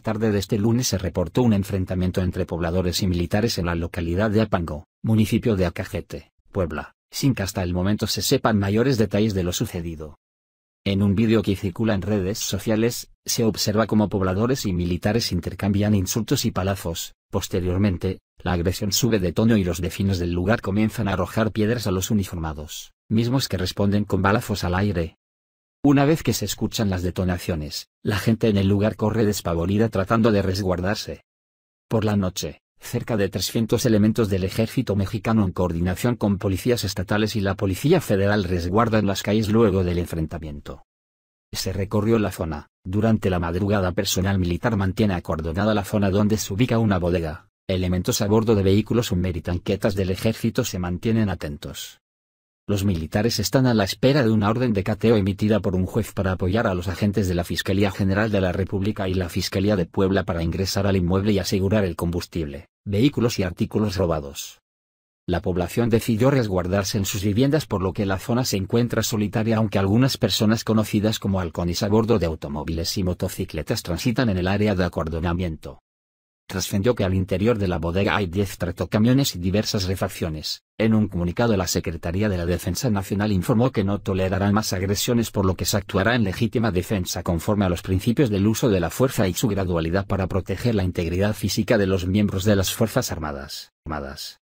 tarde de este lunes se reportó un enfrentamiento entre pobladores y militares en la localidad de Apango, municipio de Acajete, Puebla, sin que hasta el momento se sepan mayores detalles de lo sucedido. En un vídeo que circula en redes sociales, se observa cómo pobladores y militares intercambian insultos y palazos. Posteriormente, la agresión sube de tono y los vecinos del lugar comienzan a arrojar piedras a los uniformados, mismos que responden con balazos al aire, una vez que se escuchan las detonaciones, la gente en el lugar corre despavorida tratando de resguardarse. Por la noche, cerca de 300 elementos del ejército mexicano en coordinación con policías estatales y la Policía Federal resguardan las calles luego del enfrentamiento. Se recorrió la zona. Durante la madrugada personal militar mantiene acordonada la zona donde se ubica una bodega. Elementos a bordo de vehículos Hummer y tanquetas del ejército se mantienen atentos. Los militares están a la espera de una orden de cateo emitida por un juez para apoyar a los agentes de la Fiscalía General de la República y la Fiscalía de Puebla para ingresar al inmueble y asegurar el combustible, vehículos y artículos robados. La población decidió resguardarse en sus viviendas por lo que la zona se encuentra solitaria aunque algunas personas conocidas como halcones a bordo de automóviles y motocicletas transitan en el área de acordonamiento trascendió que al interior de la bodega hay 10 camiones y diversas refacciones. En un comunicado la Secretaría de la Defensa Nacional informó que no tolerarán más agresiones por lo que se actuará en legítima defensa conforme a los principios del uso de la fuerza y su gradualidad para proteger la integridad física de los miembros de las Fuerzas Armadas.